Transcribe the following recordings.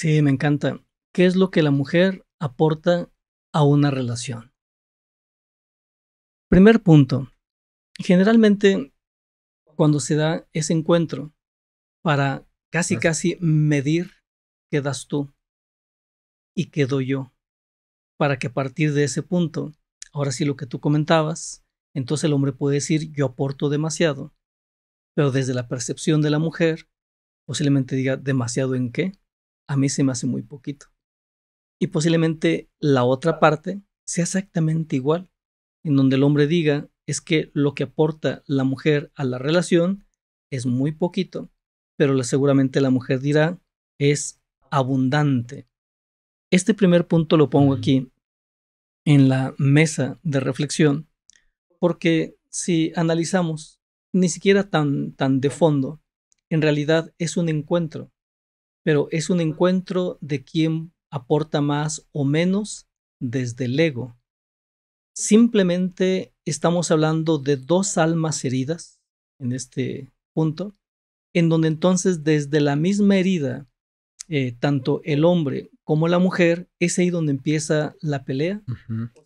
Sí, me encanta. ¿Qué es lo que la mujer aporta a una relación? Primer punto. Generalmente, cuando se da ese encuentro para casi, casi medir quedas tú y quedo yo, para que a partir de ese punto, ahora sí lo que tú comentabas, entonces el hombre puede decir yo aporto demasiado, pero desde la percepción de la mujer, posiblemente diga demasiado en qué, a mí se me hace muy poquito. Y posiblemente la otra parte sea exactamente igual, en donde el hombre diga es que lo que aporta la mujer a la relación es muy poquito, pero seguramente la mujer dirá es abundante. Este primer punto lo pongo aquí en la mesa de reflexión, porque si analizamos, ni siquiera tan, tan de fondo, en realidad es un encuentro pero es un encuentro de quien aporta más o menos desde el ego. Simplemente estamos hablando de dos almas heridas en este punto, en donde entonces desde la misma herida, eh, tanto el hombre como la mujer, es ahí donde empieza la pelea,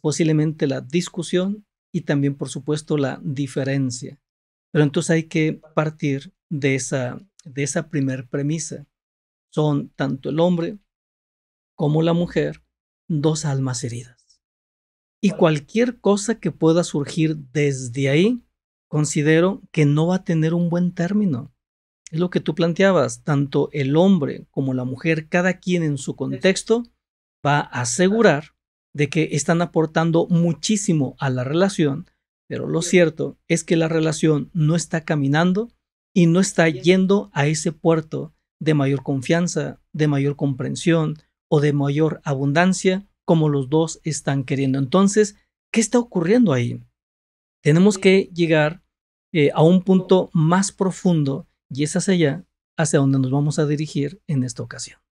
posiblemente la discusión y también, por supuesto, la diferencia. Pero entonces hay que partir de esa, de esa primer premisa. Son tanto el hombre como la mujer dos almas heridas. Y cualquier cosa que pueda surgir desde ahí, considero que no va a tener un buen término. Es lo que tú planteabas, tanto el hombre como la mujer, cada quien en su contexto, va a asegurar de que están aportando muchísimo a la relación, pero lo cierto es que la relación no está caminando y no está yendo a ese puerto de mayor confianza, de mayor comprensión o de mayor abundancia, como los dos están queriendo. Entonces, ¿qué está ocurriendo ahí? Tenemos que llegar eh, a un punto más profundo y es hacia allá, hacia donde nos vamos a dirigir en esta ocasión.